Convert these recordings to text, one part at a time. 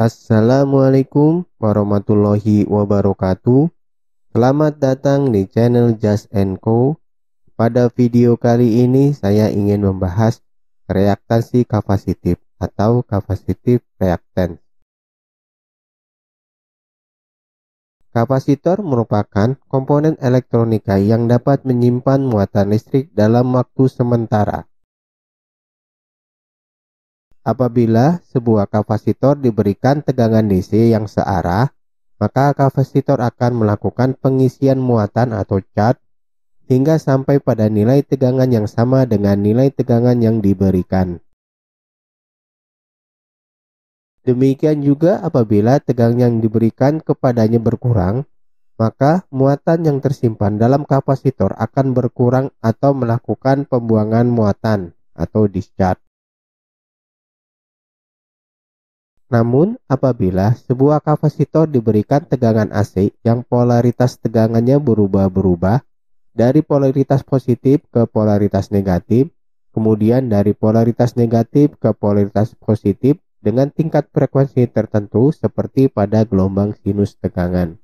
Assalamualaikum warahmatullahi wabarakatuh. Selamat datang di channel Just and Co. Pada video kali ini saya ingin membahas reaktansi kapasitif atau kapasitif reaktans. Kapasitor merupakan komponen elektronika yang dapat menyimpan muatan listrik dalam waktu sementara. Apabila sebuah kapasitor diberikan tegangan DC yang searah, maka kapasitor akan melakukan pengisian muatan atau charge hingga sampai pada nilai tegangan yang sama dengan nilai tegangan yang diberikan. Demikian juga apabila tegang yang diberikan kepadanya berkurang, maka muatan yang tersimpan dalam kapasitor akan berkurang atau melakukan pembuangan muatan atau discharge. Namun, apabila sebuah kapasitor diberikan tegangan AC yang polaritas tegangannya berubah-berubah dari polaritas positif ke polaritas negatif, kemudian dari polaritas negatif ke polaritas positif dengan tingkat frekuensi tertentu seperti pada gelombang sinus tegangan.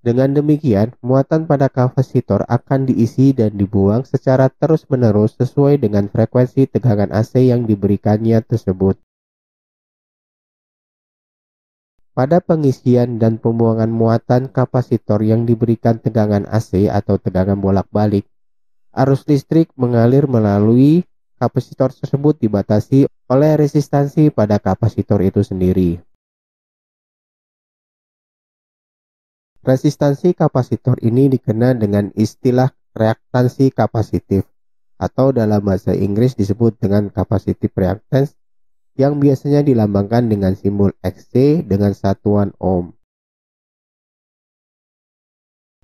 Dengan demikian, muatan pada kapasitor akan diisi dan dibuang secara terus-menerus sesuai dengan frekuensi tegangan AC yang diberikannya tersebut. pada pengisian dan pembuangan muatan kapasitor yang diberikan tegangan AC atau tegangan bolak-balik. Arus listrik mengalir melalui kapasitor tersebut dibatasi oleh resistansi pada kapasitor itu sendiri. Resistansi kapasitor ini dikenal dengan istilah reaktansi kapasitif atau dalam bahasa Inggris disebut dengan kapasitif reactance yang biasanya dilambangkan dengan simbol XC dengan satuan ohm.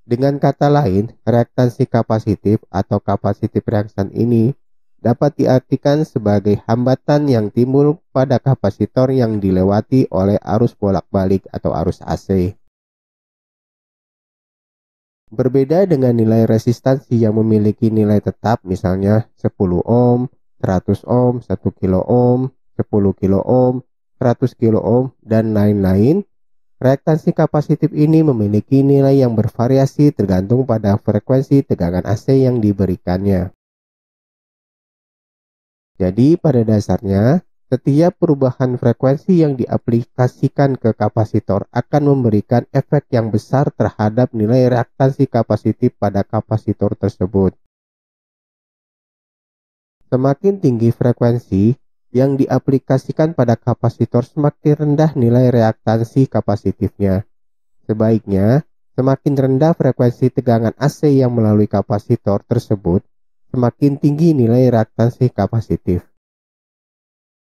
Dengan kata lain, reaktansi kapasitif atau kapasitif reaksan ini dapat diartikan sebagai hambatan yang timbul pada kapasitor yang dilewati oleh arus bolak-balik atau arus AC. Berbeda dengan nilai resistansi yang memiliki nilai tetap misalnya 10 ohm, 100 ohm, 1 kilo ohm, 10 kilo ohm, 100 kilo ohm, dan lain-lain. Reaktansi kapasitif ini memiliki nilai yang bervariasi tergantung pada frekuensi tegangan AC yang diberikannya. Jadi pada dasarnya, setiap perubahan frekuensi yang diaplikasikan ke kapasitor akan memberikan efek yang besar terhadap nilai reaktansi kapasitif pada kapasitor tersebut. Semakin tinggi frekuensi, yang diaplikasikan pada kapasitor semakin rendah nilai reaktansi kapasitifnya. Sebaiknya, semakin rendah frekuensi tegangan AC yang melalui kapasitor tersebut, semakin tinggi nilai reaktansi kapasitif.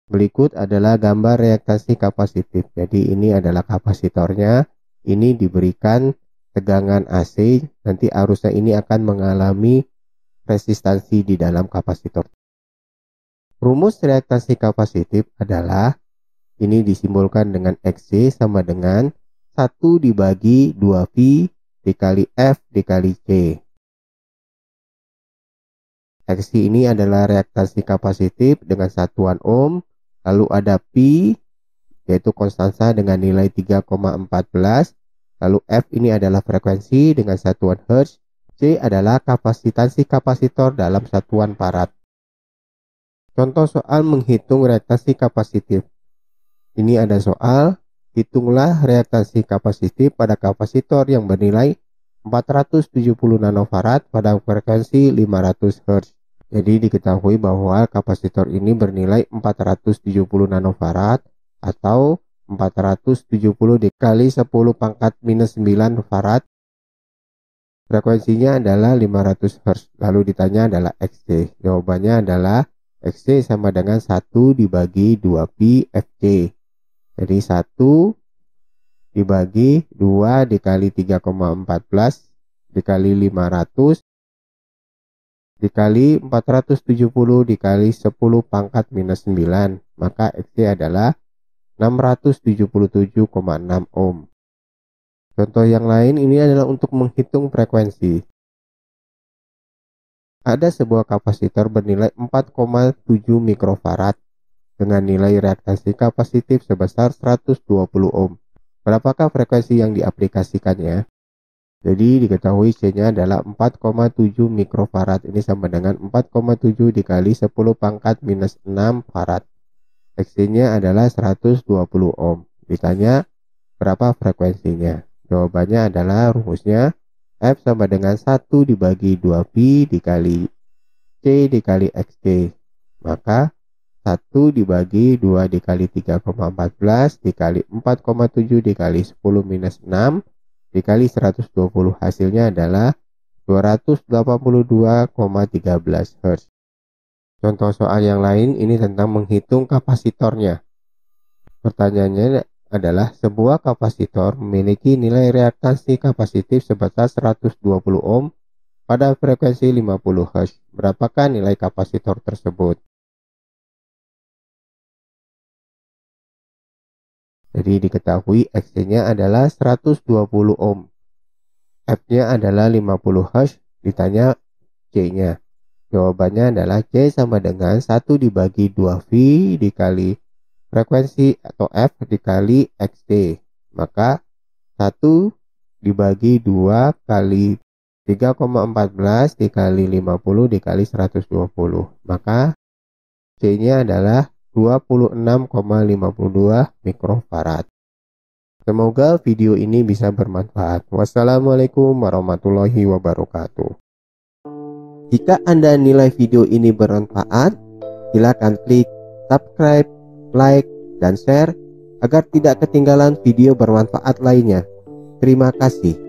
Berikut adalah gambar reaktansi kapasitif. Jadi ini adalah kapasitornya. Ini diberikan tegangan AC. Nanti arusnya ini akan mengalami resistansi di dalam kapasitor. Rumus reaktansi kapasitif adalah ini disimbolkan dengan XC sama dengan 1 dibagi 2V dikali F dikali C. XC ini adalah reaktansi kapasitif dengan satuan ohm, lalu ada P yaitu konstansa dengan nilai 3,14, lalu F ini adalah frekuensi dengan satuan Hertz, C adalah kapasitansi kapasitor dalam satuan parat. Contoh soal menghitung reaktasi kapasitif. Ini ada soal, hitunglah reaktasi kapasitif pada kapasitor yang bernilai 470 nanofarad pada frekuensi 500 Hz. Jadi diketahui bahwa kapasitor ini bernilai 470 nanofarad atau 470 dikali 10 pangkat minus 9 farad. Frekuensinya adalah 500 Hz. Lalu ditanya adalah XC. Jawabannya adalah XC sama dengan 1 dibagi 2Pi FC. Jadi 1 dibagi 2 dikali 3,14 dikali 500 dikali 470 dikali 10 pangkat minus 9. Maka XC adalah 677,6 ohm. Contoh yang lain ini adalah untuk menghitung frekuensi ada sebuah kapasitor bernilai 4,7 mikrofarad dengan nilai reaktansi kapasitif sebesar 120 ohm. Berapakah frekuensi yang diaplikasikannya? Jadi diketahui C-nya adalah 4,7 mikrofarad. Ini sama dengan 4,7 dikali 10 pangkat minus 6 farad. X-nya adalah 120 ohm. Ditanya berapa frekuensinya? Jawabannya adalah rumusnya F sama dengan 1 dibagi 2 p dikali C dikali XC. Maka 1 dibagi 2 dikali 3,14 dikali 4,7 dikali 10 minus 6 dikali 120 hasilnya adalah 282,13 Hz. Contoh soal yang lain ini tentang menghitung kapasitornya. Pertanyaannya adalah sebuah kapasitor memiliki nilai reaktansi kapasitif sebesar 120 ohm pada frekuensi 50 Hz. Berapakah nilai kapasitor tersebut? Jadi diketahui XC-nya adalah 120 ohm. F-nya adalah 50 Hz ditanya C-nya. Jawabannya adalah C sama dengan 1 dibagi 2V dikali frekuensi atau F dikali XT. Maka 1 dibagi 2 kali 3,14 dikali 50 dikali 120. Maka C-nya adalah 26,52 mikrofarad. Semoga video ini bisa bermanfaat. Wassalamualaikum warahmatullahi wabarakatuh. Jika Anda nilai video ini bermanfaat, silakan klik subscribe like, dan share agar tidak ketinggalan video bermanfaat lainnya. Terima kasih.